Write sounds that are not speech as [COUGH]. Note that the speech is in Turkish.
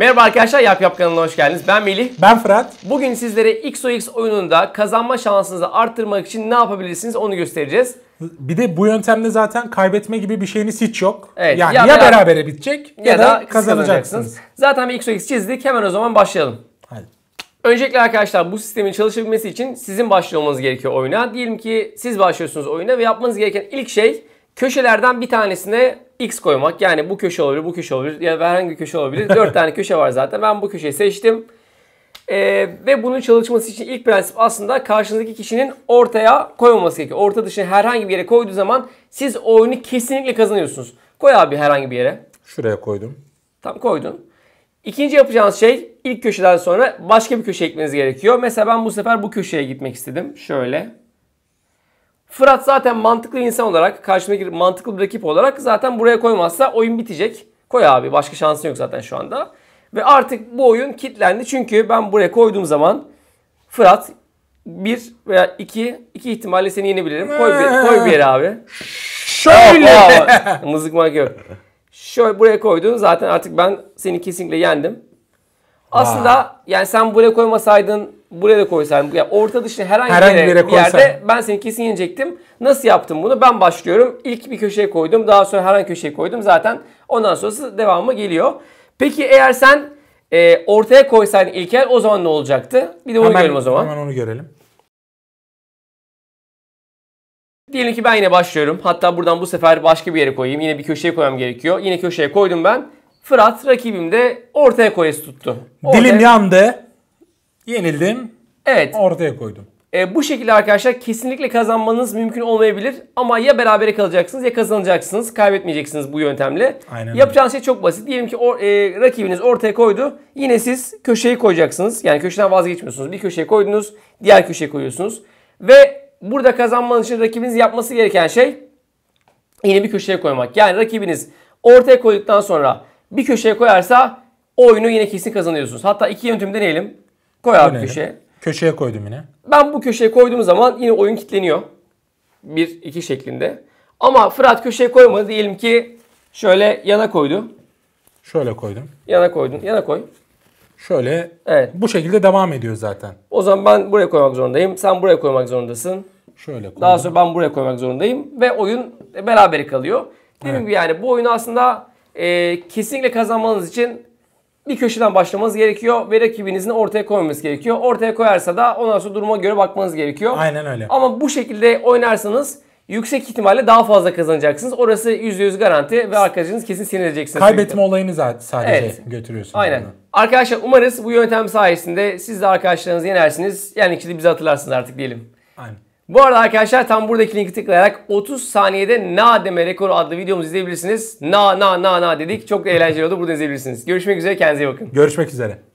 Merhaba arkadaşlar, Yap Yap kanalına hoş geldiniz. Ben Melih. Ben Fırat. Bugün sizlere XOX oyununda kazanma şansınızı arttırmak için ne yapabilirsiniz onu göstereceğiz. Bir de bu yöntemde zaten kaybetme gibi bir şeyiniz hiç yok. Evet, yani ya, ya beraber, berabere bitecek ya, ya da, da kazanacaksınız. Zaten bir XOX çizdik. Hemen o zaman başlayalım. Hadi. Öncelikle arkadaşlar bu sistemin çalışabilmesi için sizin başlamanız gerekiyor oyuna. Diyelim ki siz başlıyorsunuz oyuna ve yapmanız gereken ilk şey köşelerden bir tanesine X koymak. Yani bu köşe olabilir, bu köşe olabilir ya da herhangi bir köşe olabilir. 4 [LAUGHS] tane köşe var zaten. Ben bu köşeyi seçtim. Ee, ve bunun çalışması için ilk prensip aslında karşınızdaki kişinin ortaya koymaması gerekiyor. Orta dışına herhangi bir yere koyduğu zaman siz oyunu kesinlikle kazanıyorsunuz. Koy abi herhangi bir yere. Şuraya koydum. Tam koydun. İkinci yapacağınız şey ilk köşeden sonra başka bir köşe ekmeniz gerekiyor. Mesela ben bu sefer bu köşeye gitmek istedim. Şöyle. Fırat zaten mantıklı insan olarak karşımdaki mantıklı bir rakip olarak zaten buraya koymazsa oyun bitecek. Koy abi başka şansın yok zaten şu anda. Ve artık bu oyun kitlendi çünkü ben buraya koyduğum zaman Fırat bir veya iki, iki ihtimalle seni yenebilirim. Koy bir, koy bir yere abi. Şöyle. [LAUGHS] Mızık makıyor. Şöyle buraya koydun zaten artık ben seni kesinlikle yendim. Aslında Aa. yani sen buraya koymasaydın buraya da koysaydım. Yani orta dışına herhangi, herhangi yere, yere bir yerde ben seni kesin yenecektim. Nasıl yaptım bunu? Ben başlıyorum. İlk bir köşeye koydum. Daha sonra herhangi köşeye koydum. Zaten ondan sonrası devamı geliyor. Peki eğer sen e, ortaya koysaydın İlker o zaman ne olacaktı? Bir de onu hemen, görelim o zaman. Hemen onu görelim. Diyelim ki ben yine başlıyorum. Hatta buradan bu sefer başka bir yere koyayım. Yine bir köşeye koymam gerekiyor. Yine köşeye koydum ben. Fırat rakibim de ortaya koyası tuttu. Ortaya... Dilim yandı. Yenildim. Evet. Ortaya koydum. E, bu şekilde arkadaşlar kesinlikle kazanmanız mümkün olmayabilir. Ama ya berabere kalacaksınız ya kazanacaksınız. Kaybetmeyeceksiniz bu yöntemle. Aynen Yapacağınız şey çok basit. Diyelim ki or, e, rakibiniz ortaya koydu. Yine siz köşeyi koyacaksınız. Yani köşeden vazgeçmiyorsunuz. Bir köşeye koydunuz. Diğer köşeye koyuyorsunuz. Ve burada kazanmanız için rakibiniz yapması gereken şey yine bir köşeye koymak. Yani rakibiniz ortaya koyduktan sonra bir köşeye koyarsa oyunu yine kesin kazanıyorsunuz. Hatta iki yöntemi deneyelim. Koy abi Öyle. köşeye. Köşeye koydum yine. Ben bu köşeye koyduğum zaman yine oyun kilitleniyor. bir iki şeklinde. Ama Fırat köşeye koymadı. Diyelim ki şöyle yana koydu. Şöyle koydum. Yana koydun. Yana koy. Şöyle evet. bu şekilde devam ediyor zaten. O zaman ben buraya koymak zorundayım. Sen buraya koymak zorundasın. Şöyle koydum. Daha sonra ben buraya koymak zorundayım. Ve oyun beraber kalıyor. Dediğim evet. gibi yani bu oyunu aslında e, kesinlikle kazanmanız için bir köşeden başlamanız gerekiyor ve rakibinizin ortaya koymanız gerekiyor. Ortaya koyarsa da ondan sonra duruma göre bakmanız gerekiyor. Aynen öyle. Ama bu şekilde oynarsanız yüksek ihtimalle daha fazla kazanacaksınız. Orası %100 garanti ve arkadaşınız kesin sinirleyeceksiniz. Kaybetme olayını zaten sadece evet. götürüyorsunuz. Aynen. Bana. Arkadaşlar umarız bu yöntem sayesinde siz de arkadaşlarınızı yenersiniz. Yani ikisi bizi hatırlarsınız artık diyelim. Aynen. Bu arada arkadaşlar tam buradaki linki tıklayarak 30 saniyede na deme rekoru adlı videomuzu izleyebilirsiniz. Na na na na dedik. Çok eğlenceli oldu. Buradan izleyebilirsiniz. Görüşmek üzere. Kendinize iyi bakın. Görüşmek üzere.